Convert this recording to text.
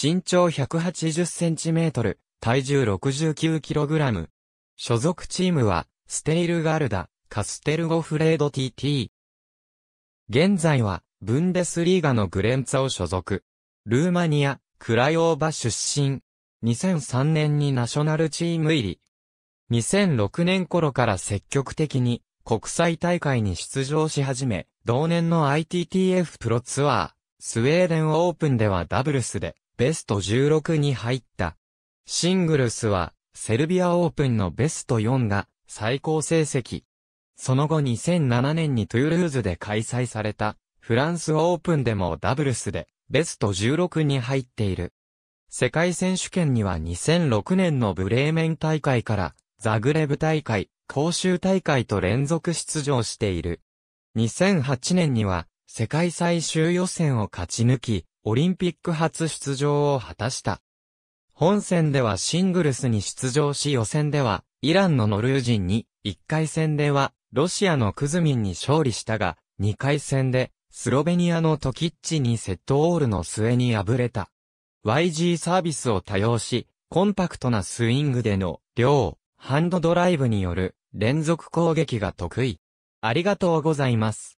身長180センチメートル、体重69キログラム。所属チームは、ステイルガルダ、カステルゴフレード TT。現在は、ブンデスリーガのグレンツァを所属。ルーマニア、クライオーバ出身。2003年にナショナルチーム入り。2006年頃から積極的に国際大会に出場し始め、同年の ITTF プロツアー、スウェーデンオープンではダブルスでベスト16に入った。シングルスは、セルビアオープンのベスト4が最高成績。その後2007年にトゥールーズで開催されたフランスオープンでもダブルスでベスト16に入っている。世界選手権には2006年のブレーメン大会からザグレブ大会、公衆大会と連続出場している。2008年には世界最終予選を勝ち抜き、オリンピック初出場を果たした。本戦ではシングルスに出場し予選では、イランのノルージンに、1回戦では、ロシアのクズミンに勝利したが、2回戦で、スロベニアのトキッチにセットオールの末に敗れた。YG サービスを多用し、コンパクトなスイングでの、量、ハンドドライブによる、連続攻撃が得意。ありがとうございます。